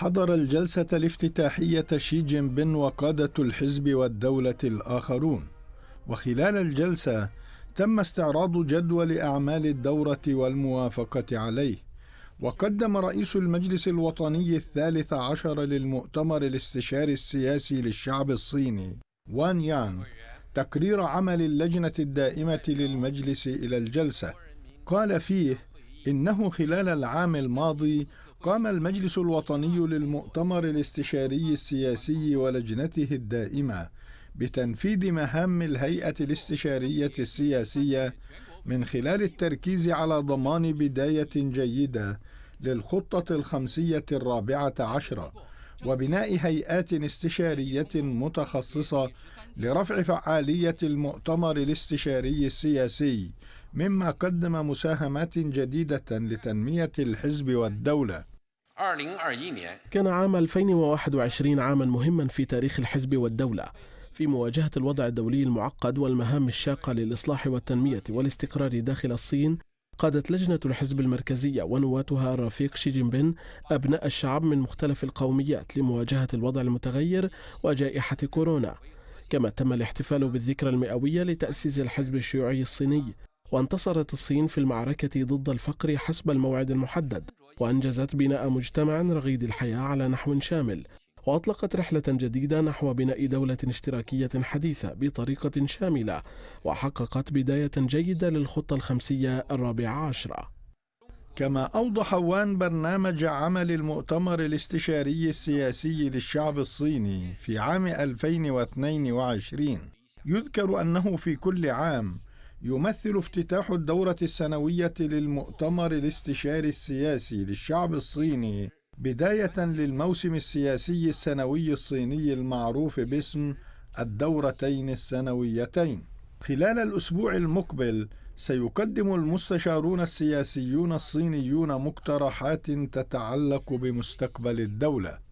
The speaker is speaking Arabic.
حضر الجلسة الافتتاحية شي جين بن وقادة الحزب والدولة الآخرون، وخلال الجلسة تم استعراض جدول أعمال الدورة والموافقة عليه، وقدم رئيس المجلس الوطني الثالث عشر للمؤتمر الاستشاري السياسي للشعب الصيني وان يان تقرير عمل اللجنة الدائمة للمجلس إلى الجلسة، قال فيه: إنه خلال العام الماضي قام المجلس الوطني للمؤتمر الاستشاري السياسي ولجنته الدائمة بتنفيذ مهام الهيئة الاستشارية السياسية من خلال التركيز على ضمان بداية جيدة للخطة الخمسية الرابعة عشرة وبناء هيئات استشارية متخصصة لرفع فعالية المؤتمر الاستشاري السياسي مما قدم مساهمات جديدة لتنمية الحزب والدولة كان عام 2021 عاما مهما في تاريخ الحزب والدولة في مواجهة الوضع الدولي المعقد والمهام الشاقة للإصلاح والتنمية والاستقرار داخل الصين قادت لجنة الحزب المركزية ونواتها الرفيق شي جين بين أبناء الشعب من مختلف القوميات لمواجهة الوضع المتغير وجائحة كورونا كما تم الاحتفال بالذكرى المئوية لتأسيس الحزب الشيوعي الصيني وانتصرت الصين في المعركة ضد الفقر حسب الموعد المحدد وأنجزت بناء مجتمع رغيد الحياة على نحو شامل وأطلقت رحلة جديدة نحو بناء دولة اشتراكية حديثة بطريقة شاملة وحققت بداية جيدة للخطة الخمسية الرابعة عشرة كما أوضح وان برنامج عمل المؤتمر الاستشاري السياسي للشعب الصيني في عام 2022 يذكر أنه في كل عام يمثل افتتاح الدورة السنوية للمؤتمر الاستشاري السياسي للشعب الصيني بداية للموسم السياسي السنوي الصيني المعروف باسم الدورتين السنويتين. خلال الأسبوع المقبل سيقدم المستشارون السياسيون الصينيون مقترحات تتعلق بمستقبل الدولة.